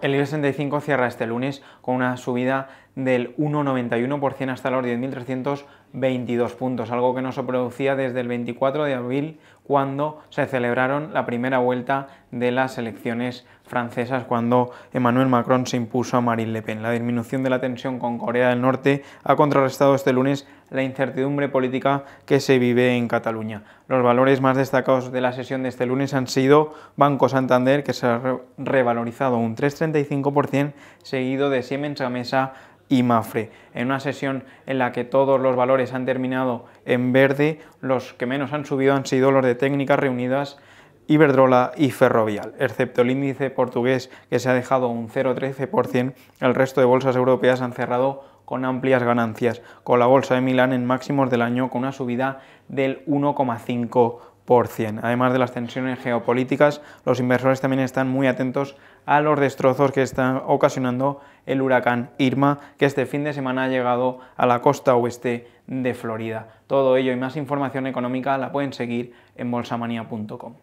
El I-65 cierra este lunes con una subida del 1,91% hasta los 10.322 puntos, algo que no se producía desde el 24 de abril cuando se celebraron la primera vuelta de las elecciones francesas cuando Emmanuel Macron se impuso a Marine Le Pen. La disminución de la tensión con Corea del Norte ha contrarrestado este lunes la incertidumbre política que se vive en Cataluña. Los valores más destacados de la sesión de este lunes han sido Banco Santander, que se ha revalorizado un 3,35%, seguido de Siemens Gamesa y MAFRE. En una sesión en la que todos los valores han terminado en verde, los que menos han subido han sido los de técnicas reunidas, Iberdrola y Ferrovial. Excepto el índice portugués que se ha dejado un 0,13%, el resto de bolsas europeas han cerrado con amplias ganancias, con la bolsa de Milán en máximos del año con una subida del 1,5%. Además de las tensiones geopolíticas, los inversores también están muy atentos a los destrozos que está ocasionando el huracán Irma, que este fin de semana ha llegado a la costa oeste de Florida. Todo ello y más información económica la pueden seguir en bolsamanía.com.